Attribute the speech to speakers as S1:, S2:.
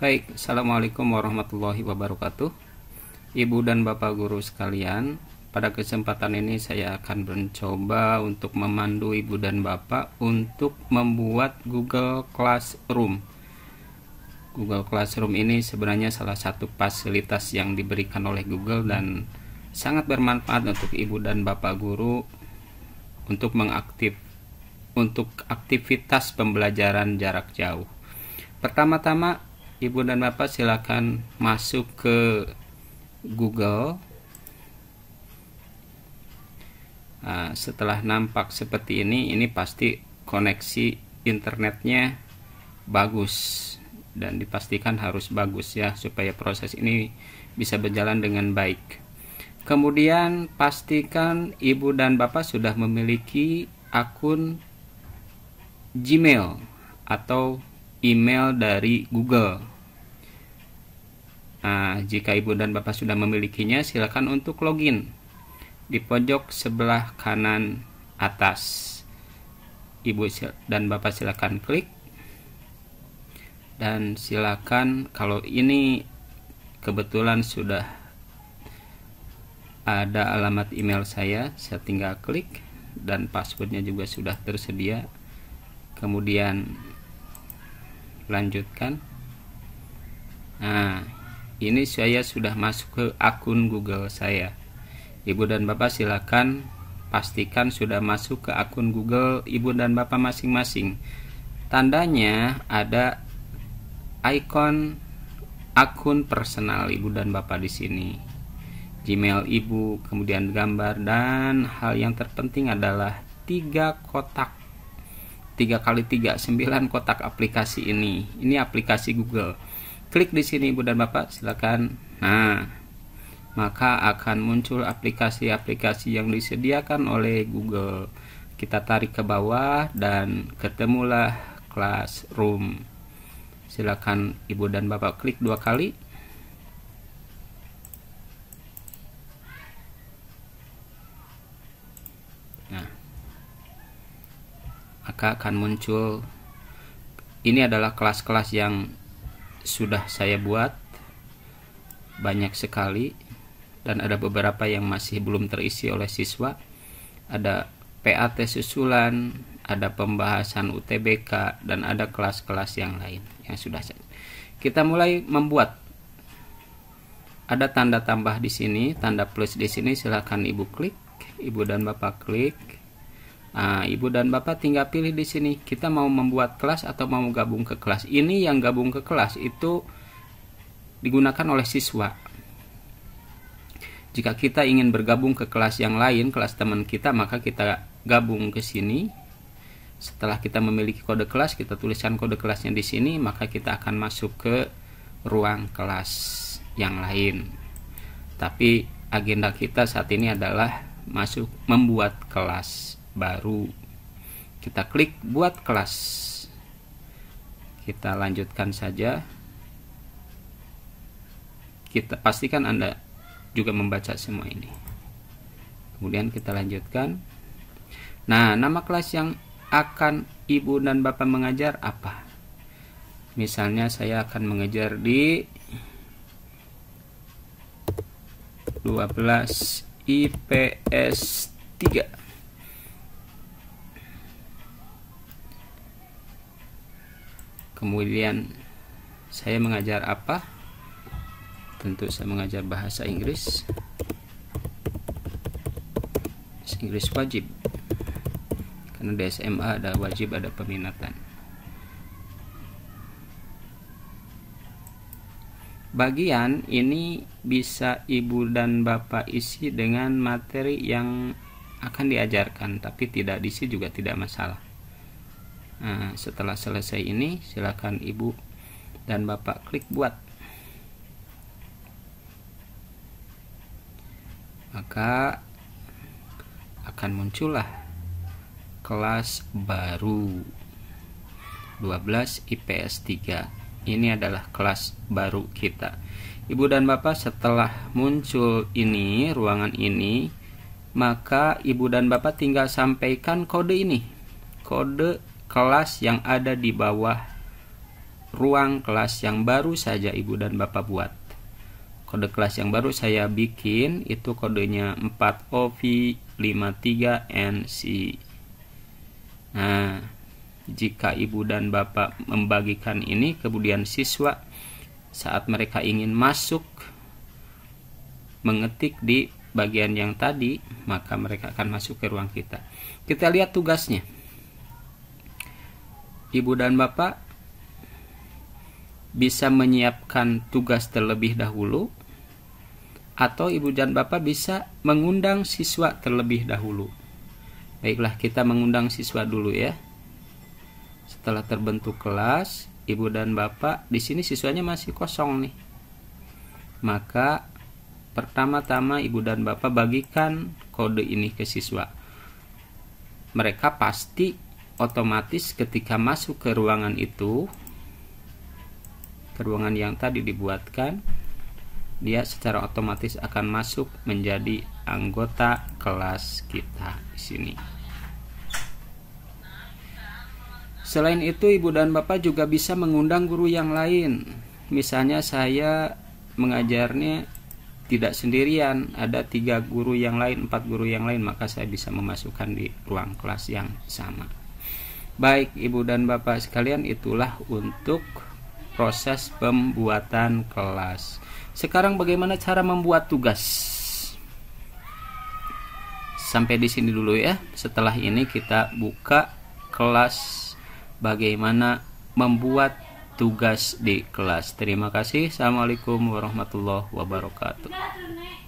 S1: Baik, Assalamualaikum warahmatullahi wabarakatuh Ibu dan Bapak Guru sekalian Pada kesempatan ini saya akan mencoba untuk memandu Ibu dan Bapak Untuk membuat Google Classroom Google Classroom ini sebenarnya salah satu fasilitas yang diberikan oleh Google Dan sangat bermanfaat untuk Ibu dan Bapak Guru Untuk mengaktif untuk aktivitas pembelajaran jarak jauh. Pertama-tama Ibu dan Bapak silakan masuk ke Google. Nah, setelah nampak seperti ini, ini pasti koneksi internetnya bagus dan dipastikan harus bagus ya supaya proses ini bisa berjalan dengan baik. Kemudian pastikan ibu dan bapak sudah memiliki akun Gmail atau email dari Google. Nah, jika ibu dan bapak sudah memilikinya, silakan untuk login di pojok sebelah kanan atas. Ibu dan bapak silakan klik dan silakan kalau ini kebetulan sudah ada alamat email saya, saya tinggal klik dan passwordnya juga sudah tersedia. Kemudian lanjutkan nah ini saya sudah masuk ke akun Google saya Ibu dan Bapak silakan pastikan sudah masuk ke akun Google Ibu dan Bapak masing-masing tandanya ada ikon akun personal Ibu dan Bapak di sini Gmail Ibu kemudian gambar dan hal yang terpenting adalah tiga kotak 3 kali 3 9 kotak aplikasi ini ini aplikasi Google klik di sini Ibu dan Bapak silakan nah maka akan muncul aplikasi-aplikasi yang disediakan oleh Google kita tarik ke bawah dan ketemulah Classroom silakan Ibu dan Bapak klik dua kali maka akan muncul ini adalah kelas-kelas yang sudah saya buat banyak sekali dan ada beberapa yang masih belum terisi oleh siswa ada PAT susulan ada pembahasan UTBK dan ada kelas-kelas yang lain yang sudah saya kita mulai membuat ada tanda tambah di sini tanda plus di sini silahkan ibu klik ibu dan bapak klik Nah, Ibu dan Bapak tinggal pilih di sini. Kita mau membuat kelas atau mau gabung ke kelas. Ini yang gabung ke kelas itu digunakan oleh siswa. Jika kita ingin bergabung ke kelas yang lain, kelas teman kita, maka kita gabung ke sini. Setelah kita memiliki kode kelas, kita tuliskan kode kelasnya di sini, maka kita akan masuk ke ruang kelas yang lain. Tapi agenda kita saat ini adalah masuk membuat kelas baru kita klik buat kelas kita lanjutkan saja kita pastikan anda juga membaca semua ini kemudian kita lanjutkan nah nama kelas yang akan ibu dan bapak mengajar apa misalnya saya akan mengejar di 12 IPS 3 kemudian saya mengajar apa tentu saya mengajar bahasa Inggris bahasa Inggris wajib karena di SMA ada wajib ada peminatan bagian ini bisa ibu dan bapak isi dengan materi yang akan diajarkan tapi tidak diisi juga tidak masalah Nah, setelah selesai ini silakan ibu dan bapak klik buat maka akan muncullah kelas baru 12 IPS 3 ini adalah kelas baru kita ibu dan bapak setelah muncul ini ruangan ini maka ibu dan bapak tinggal sampaikan kode ini kode kelas yang ada di bawah ruang kelas yang baru saja ibu dan bapak buat kode kelas yang baru saya bikin itu kodenya 4OV53NC nah jika ibu dan bapak membagikan ini kemudian siswa saat mereka ingin masuk mengetik di bagian yang tadi maka mereka akan masuk ke ruang kita kita lihat tugasnya ibu dan bapak bisa menyiapkan tugas terlebih dahulu atau ibu dan bapak bisa mengundang siswa terlebih dahulu. Baiklah, kita mengundang siswa dulu ya. Setelah terbentuk kelas, ibu dan bapak di sini siswanya masih kosong nih. Maka pertama-tama ibu dan bapak bagikan kode ini ke siswa. Mereka pasti otomatis ketika masuk ke ruangan itu ke ruangan yang tadi dibuatkan dia secara otomatis akan masuk menjadi anggota kelas kita di sini selain itu ibu dan bapak juga bisa mengundang guru yang lain misalnya saya mengajarnya tidak sendirian ada tiga guru yang lain empat guru yang lain maka saya bisa memasukkan di ruang kelas yang sama Baik ibu dan bapak sekalian itulah untuk proses pembuatan kelas Sekarang bagaimana cara membuat tugas Sampai di sini dulu ya Setelah ini kita buka kelas bagaimana membuat tugas di kelas Terima kasih Assalamualaikum warahmatullahi wabarakatuh